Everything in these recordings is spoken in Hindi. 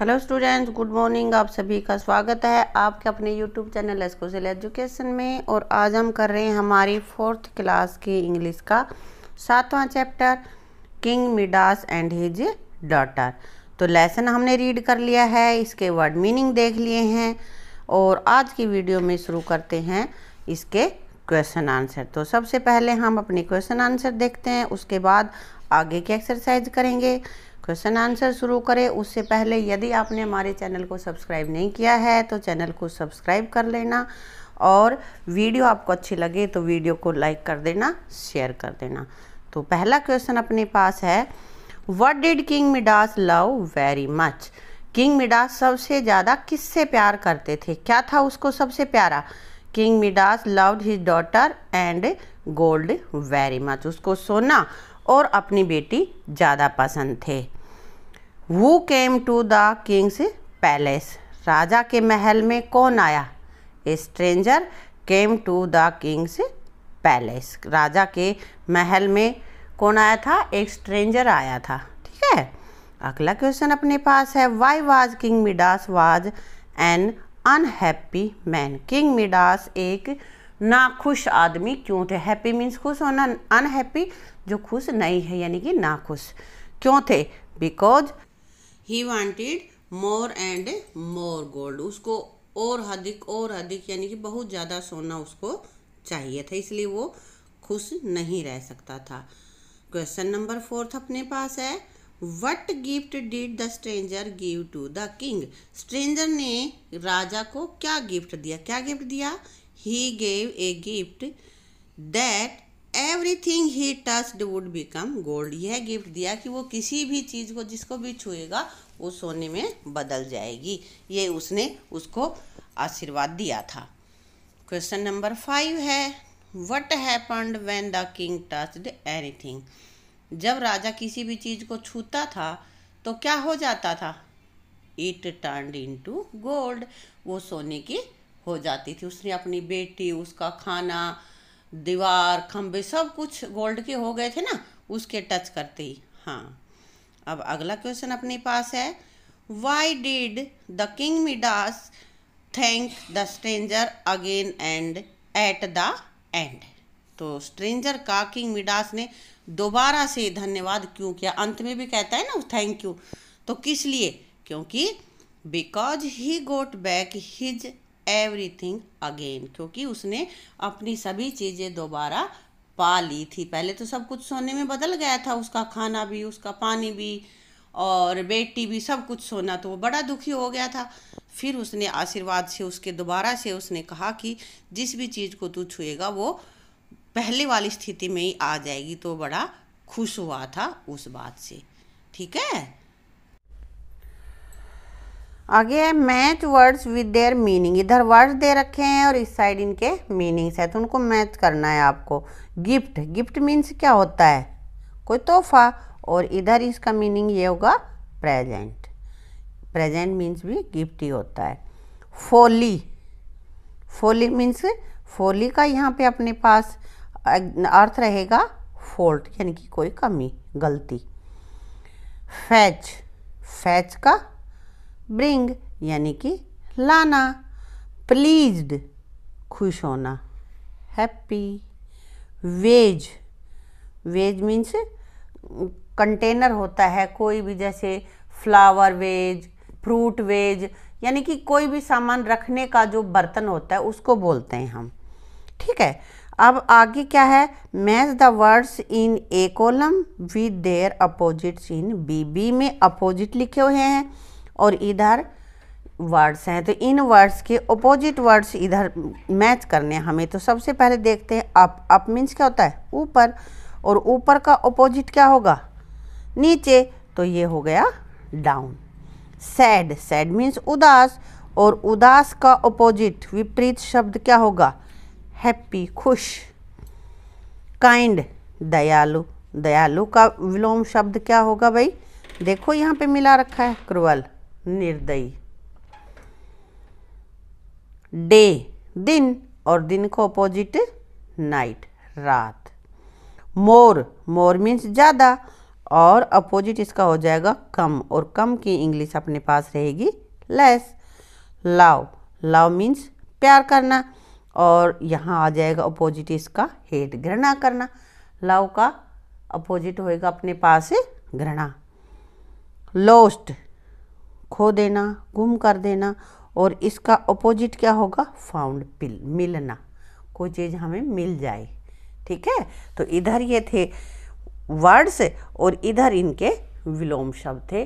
हेलो स्टूडेंट्स गुड मॉर्निंग आप सभी का स्वागत है आपके अपने यूट्यूब चैनल एस्कोसिल एजुकेशन में और आज हम कर रहे हैं हमारी फोर्थ क्लास की इंग्लिश का सातवां chapter King Midas and his daughter तो लेसन हमने रीड कर लिया है इसके वर्ड मीनिंग देख लिए हैं और आज की वीडियो में शुरू करते हैं इसके क्वेश्चन आंसर तो सबसे पहले हम अपने क्वेश्चन आंसर देखते हैं उसके बाद आगे की एक्सरसाइज करेंगे क्वेश्चन आंसर शुरू करें उससे पहले यदि आपने हमारे चैनल को सब्सक्राइब नहीं किया है तो चैनल को सब्सक्राइब कर लेना और वीडियो आपको अच्छी लगे तो वीडियो को लाइक कर देना शेयर कर देना तो पहला क्वेश्चन अपने पास है what did King Midas love very much King Midas सबसे ज़्यादा किससे प्यार करते थे क्या था उसको सबसे प्यारा King Midas loved his daughter and gold very much उसको सोना और अपनी बेटी ज़्यादा पसंद थे वो came to the king's palace राजा के महल में कौन आया stranger came to the king's palace राजा के महल में कौन आया था एक स्ट्रेंजर आया था ठीक है अगला क्वेश्चन अपने पास है why was King Midas was an unhappy man King Midas एक नाखुश आदमी क्यों थे हैप्पी मीन्स खुश होना अनहैप्पी जो खुश नहीं है यानी कि नाखुश क्यों थे because he wanted more and more gold उसको और अधिक और अधिक यानी कि बहुत ज़्यादा सोना उसको चाहिए था इसलिए वो खुश नहीं रह सकता था क्वेश्चन नंबर फोर्थ अपने पास है what gift did the stranger give to the king stranger ने राजा को क्या गिफ्ट दिया क्या गिफ्ट दिया he gave a gift that everything he touched would become gold यह गिफ्ट दिया कि वो किसी भी चीज़ को जिसको भी छुएगा वो सोने में बदल जाएगी ये उसने उसको आशीर्वाद दिया था क्वेश्चन नंबर फाइव है what happened when the king any anything जब राजा किसी भी चीज़ को छूता था तो क्या हो जाता था it turn into gold वो सोने की हो जाती थी उसने अपनी बेटी उसका खाना दीवार खम्भे सब कुछ गोल्ड के हो गए थे ना उसके टच करते ही हाँ अब अगला क्वेश्चन अपने पास है why did the King Midas thank the stranger again and at the end तो स्ट्रेंजर का किंग मिडास ने दोबारा से धन्यवाद क्यों किया अंत में भी कहता है ना थैंक यू तो किस लिए क्योंकि because he got back his everything again क्योंकि उसने अपनी सभी चीज़ें दोबारा पा ली थी पहले तो सब कुछ सोने में बदल गया था उसका खाना भी उसका पानी भी और बेटी भी सब कुछ सोना तो वो बड़ा दुखी हो गया था फिर उसने आशीर्वाद से उसके दोबारा से उसने कहा कि जिस भी चीज़ को तू छुएगा वो पहले वाली स्थिति में ही आ जाएगी तो बड़ा खुश हुआ था उस बात से ठीक है आगे है match words with their meaning इधर वर्ड्स दे रखे हैं और इस साइड इनके मीनिंग्स है तो उनको मैच करना है आपको गिफ्ट गिफ्ट मीन्स क्या होता है कोई तोहफा और इधर इसका मीनिंग ये होगा प्रेजेंट प्रेजेंट मीन्स भी गिफ्ट ही होता है फोली फोली मीन्स फोली का यहाँ पे अपने पास अर्थ रहेगा फॉल्ट यानी कि कोई कमी गलती फैच फैच का ब्रिंग यानी कि लाना प्लीज्ड खुश होना happy vase vase means container होता है कोई भी जैसे फ्लावर वेज फ्रूट वेज यानी कि कोई भी सामान रखने का जो बर्तन होता है उसको बोलते हैं हम ठीक है अब आगे क्या है match the words in A column with their opposites in B B में अपोजिट लिखे हुए हैं और इधर वर्ड्स हैं तो इन वर्ड्स के अपोजिट वर्ड्स इधर मैच करने हमें तो सबसे पहले देखते हैं अप अप मीन्स क्या होता है ऊपर और ऊपर का अपोजिट क्या होगा नीचे तो ये हो गया डाउन सैड सैड मीन्स उदास और उदास का अपोजिट विपरीत शब्द क्या होगा हैप्पी खुश काइंड दयालु दयालु का विलोम शब्द क्या होगा भाई देखो यहाँ पे मिला रखा है क्रुअल निर्दयी डे दिन और दिन को अपोजिट नाइट रात मोर मोर मीन्स ज़्यादा और अपोजिट इसका हो जाएगा कम और कम की इंग्लिश अपने पास रहेगी लेस लाव लव मीन्स प्यार करना और यहाँ आ जाएगा अपोजिट इसका हेट घृणा करना लव का अपोजिट होएगा अपने पास घृणा लोस्ट खो देना गुम कर देना और इसका अपोजिट क्या होगा फाउंड पिल मिलना कोई चीज़ हमें मिल जाए ठीक है तो इधर ये थे वर्ड्स और इधर इनके विलोम शब्द थे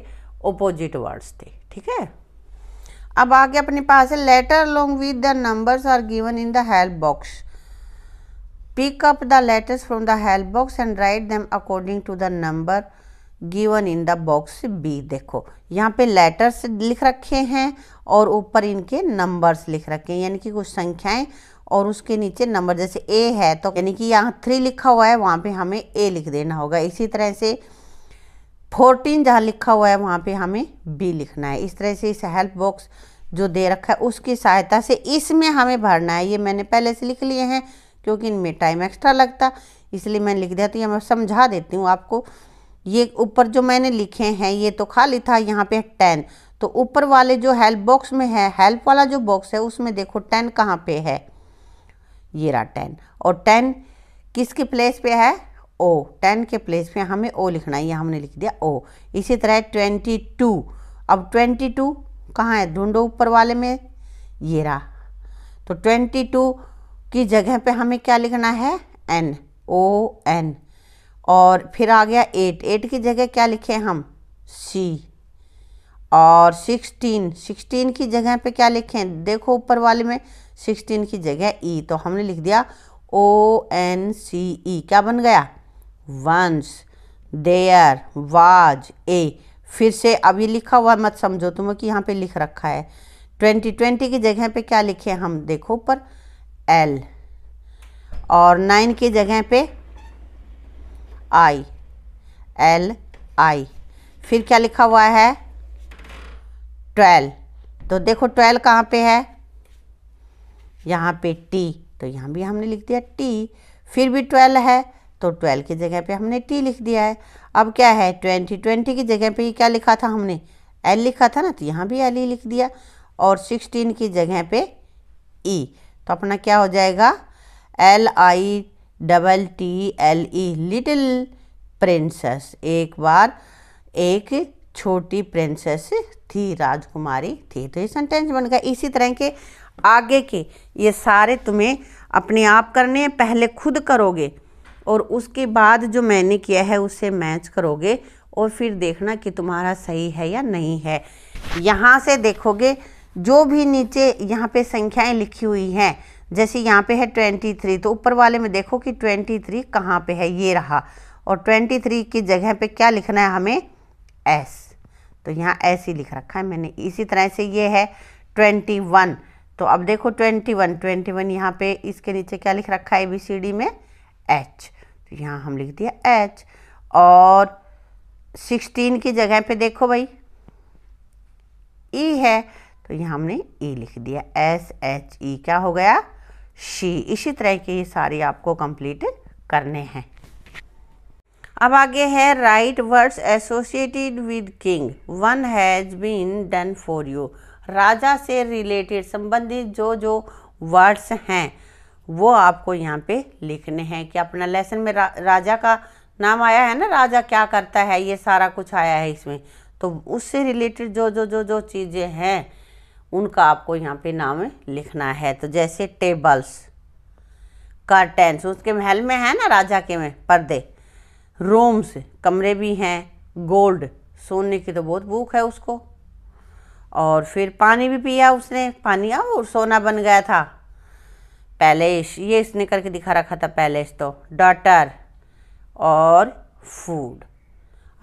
अपोजिट वर्ड्स थे ठीक है अब आगे अपने पास है letter along with the numbers are given in the help box pick up the letters from the help box and write them according to the number given in the box B देखो यहाँ पे लेटर्स लिख रखे हैं और ऊपर इनके नंबर्स लिख रखे हैं यानी कि कुछ संख्याएं और उसके नीचे नंबर जैसे ए है तो यानी कि यहाँ थ्री लिखा हुआ है वहाँ पे हमें ए लिख देना होगा इसी तरह से फोर्टीन जहाँ लिखा हुआ है वहाँ पे हमें बी लिखना है इस तरह से इस हेल्प बॉक्स जो दे रखा है उसकी सहायता से इसमें हमें भरना है ये मैंने पहले से लिख लिए हैं क्योंकि इनमें टाइम एक्स्ट्रा लगता इसलिए मैंने लिख दिया तो ये मैं समझा देती हूँ आपको ये ऊपर जो मैंने लिखे हैं ये तो खाली था यहाँ पे टेन तो ऊपर वाले जो हेल्प बॉक्स में है हेल्प वाला जो बॉक्स है उसमें देखो टेन कहाँ पे है ये रहा टेन और टेन किसके प्लेस पे है ओ टेन के प्लेस पे हमें ओ लिखना है ये हमने लिख दिया ओ इसी तरह ट्वेंटी टू अब ट्वेंटी टू कहाँ है ढूंढो ऊपर वाले में ये रहा तो ट्वेंटी टू की जगह पे हमें क्या लिखना है एन ओ एन और फिर आ गया एट एट की जगह क्या लिखे हम सी और सिक्सटीन सिक्सटीन की जगह पे क्या लिखें देखो ऊपर वाले में सिक्सटीन की जगह ई e. तो हमने लिख दिया ओ एन सी ई क्या बन गया वंस देयर वाज ए फिर से अभी लिखा हुआ मत समझो तुम्हें कि यहाँ पे लिख रखा है ट्वेंटी ट्वेंटी की जगह पे क्या लिखें हम देखो ऊपर एल और नाइन की जगह पे आई एल आई फिर क्या लिखा हुआ है ट्वेल्व तो देखो ट्वेल्व कहाँ पे है यहाँ पे टी तो यहाँ भी हमने लिख दिया टी फिर भी ट्वेल्व है तो ट्वेल्व की जगह पे हमने टी लिख दिया है अब क्या है ट्वेंटी ट्वेंटी की जगह पे क्या लिखा था हमने एल लिखा था ना तो यहाँ भी एल ही लिख दिया और सिक्सटीन की जगह पे ई e। तो अपना क्या हो जाएगा L I double T L E little princess एक बार एक छोटी प्रिंसेस थी राजकुमारी थी तो ये सेंटेंस बन गया इसी तरह के आगे के ये सारे तुम्हें अपने आप करने हैं पहले खुद करोगे और उसके बाद जो मैंने किया है उसे मैच करोगे और फिर देखना कि तुम्हारा सही है या नहीं है यहाँ से देखोगे जो भी नीचे यहाँ पे संख्याएं लिखी हुई हैं जैसे यहाँ पे है ट्वेंटी थ्री तो ऊपर वाले में देखो कि ट्वेंटी थ्री कहाँ पर है ये रहा और ट्वेंटी थ्री की जगह पे क्या लिखना है हमें एस तो यहाँ एस ही लिख रखा है मैंने इसी तरह से ये है ट्वेंटी वन तो अब देखो ट्वेंटी वन ट्वेंटी वन यहाँ पे इसके नीचे क्या लिख रखा है ए बी सी डी में एच तो यहाँ हम लिख दिया एच और सिक्सटीन की जगह पे देखो भाई ई e है तो यहाँ हमने ई e लिख दिया एस एच ई क्या हो गया शी इसी तरह के ये सारे आपको कंप्लीट करने हैं अब आगे है write words associated with king one has been done for you राजा से रिलेटेड संबंधित जो जो वर्ड्स हैं वो आपको यहाँ पे लिखने हैं कि अपना लेसन में रा, राजा का नाम आया है ना राजा क्या करता है ये सारा कुछ आया है इसमें तो उससे रिलेटेड जो जो जो जो चीज़ें हैं उनका आपको यहाँ पे नाम लिखना है तो जैसे टेबल्स कर्टेंस उसके महल में है ना राजा के में पर्दे रूम्स कमरे भी हैं गोल्ड सोने की तो बहुत भूख है उसको और फिर पानी भी पिया उसने पानी और सोना बन गया था पैलेस ये इसने करके दिखा रखा था पैलेस तो डॉटर और फूड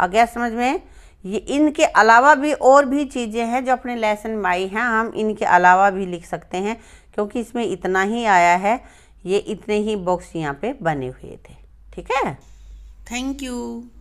आ गया समझ में ये इनके अलावा भी और भी चीज़ें हैं जो अपने लेसन में आई हैं हम इनके अलावा भी लिख सकते हैं क्योंकि इसमें इतना ही आया है ये इतने ही बॉक्स यहाँ पे बने हुए थे ठीक है थैंक यू